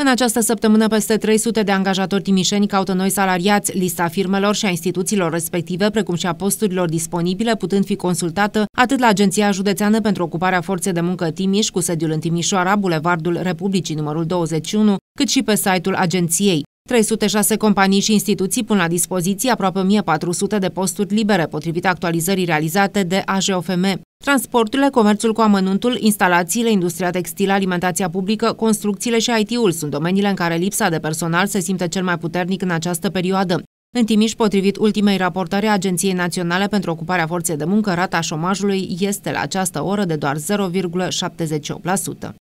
În această săptămână, peste 300 de angajatori timișeni caută noi salariați. Lista firmelor și a instituțiilor respective, precum și a posturilor disponibile, putând fi consultată atât la Agenția Județeană pentru Ocuparea Forței de Muncă Timiș, cu sediul în Timișoara, Bulevardul Republicii numărul 21, cât și pe site-ul agenției. 306 companii și instituții pun la dispoziție aproape 1400 de posturi libere, potrivit actualizării realizate de AJOFM. Transporturile, comerțul cu amănuntul, instalațiile, industria textilă, alimentația publică, construcțiile și IT-ul sunt domeniile în care lipsa de personal se simte cel mai puternic în această perioadă. În Timiș, potrivit ultimei raportări a Agenției Naționale pentru Ocuparea Forței de Muncă, rata șomajului este la această oră de doar 0,78%.